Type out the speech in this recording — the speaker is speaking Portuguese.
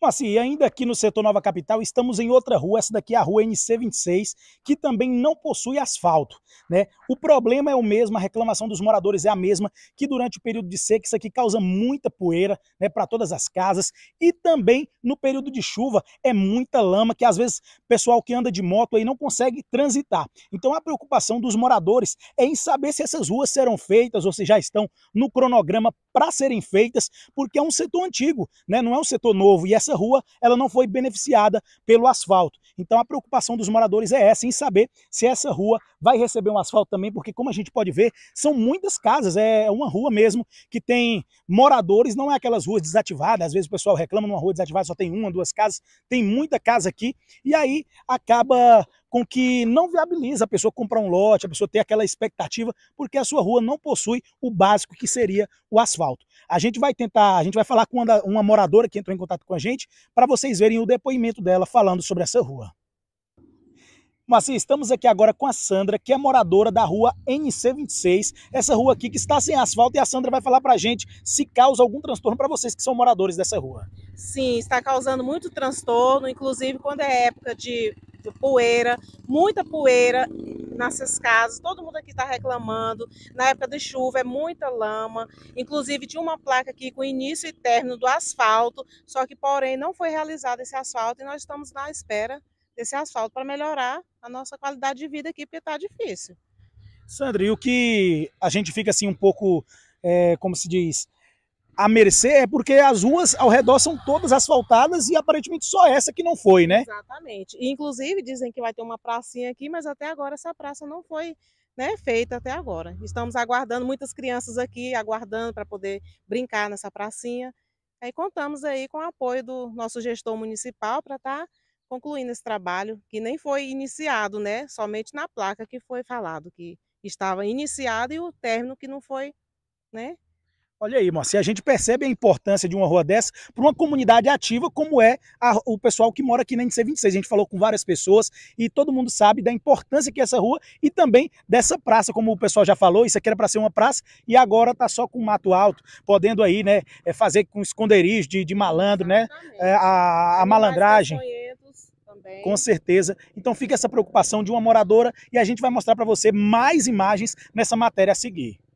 mas sim ainda aqui no setor Nova Capital, estamos em outra rua, essa daqui é a rua NC26, que também não possui asfalto. Né? O problema é o mesmo, a reclamação dos moradores é a mesma, que durante o período de seca, isso aqui causa muita poeira né, para todas as casas, e também no período de chuva é muita lama, que às vezes o pessoal que anda de moto aí não consegue transitar. Então a preocupação dos moradores é em saber se essas ruas serão feitas ou se já estão no cronograma para serem feitas, porque é um setor antigo, né? não é um setor novo, e essa rua ela não foi beneficiada pelo asfalto. Então a preocupação dos moradores é essa, em saber se essa rua vai receber um asfalto também, porque como a gente pode ver, são muitas casas, é uma rua mesmo que tem moradores, não é aquelas ruas desativadas, às vezes o pessoal reclama numa rua desativada só tem uma, duas casas, tem muita casa aqui, e aí acaba com que não viabiliza a pessoa comprar um lote, a pessoa ter aquela expectativa, porque a sua rua não possui o básico que seria o asfalto. A gente vai tentar, a gente vai falar com uma, uma moradora que entrou em contato com a gente, para vocês verem o depoimento dela falando sobre essa rua. Mas estamos aqui agora com a Sandra, que é moradora da rua NC26, essa rua aqui que está sem asfalto, e a Sandra vai falar para a gente se causa algum transtorno para vocês que são moradores dessa rua. Sim, está causando muito transtorno, inclusive quando é época de poeira, muita poeira nessas casas, todo mundo aqui está reclamando. Na época de chuva é muita lama, inclusive tinha uma placa aqui com início e término do asfalto, só que, porém, não foi realizado esse asfalto e nós estamos na espera desse asfalto para melhorar a nossa qualidade de vida aqui, porque está difícil. Sandra, e o que a gente fica assim um pouco, é, como se diz, a mercê é porque as ruas ao redor são todas asfaltadas e aparentemente só essa que não foi, né? Exatamente. inclusive dizem que vai ter uma pracinha aqui, mas até agora essa praça não foi né, feita até agora. Estamos aguardando muitas crianças aqui, aguardando para poder brincar nessa pracinha. Aí contamos aí com o apoio do nosso gestor municipal para estar tá concluindo esse trabalho, que nem foi iniciado, né? Somente na placa que foi falado que estava iniciado e o término que não foi, né? Olha aí, Moacir, a gente percebe a importância de uma rua dessa para uma comunidade ativa como é a, o pessoal que mora aqui na NC26. A gente falou com várias pessoas e todo mundo sabe da importância que é essa rua e também dessa praça, como o pessoal já falou, isso aqui era para ser uma praça e agora tá só com mato alto, podendo aí, né, é, fazer com esconderijos de, de malandro, né, Exatamente. né, a, a também. Com certeza. Então fica essa preocupação de uma moradora e a gente vai mostrar para você mais imagens nessa matéria a seguir.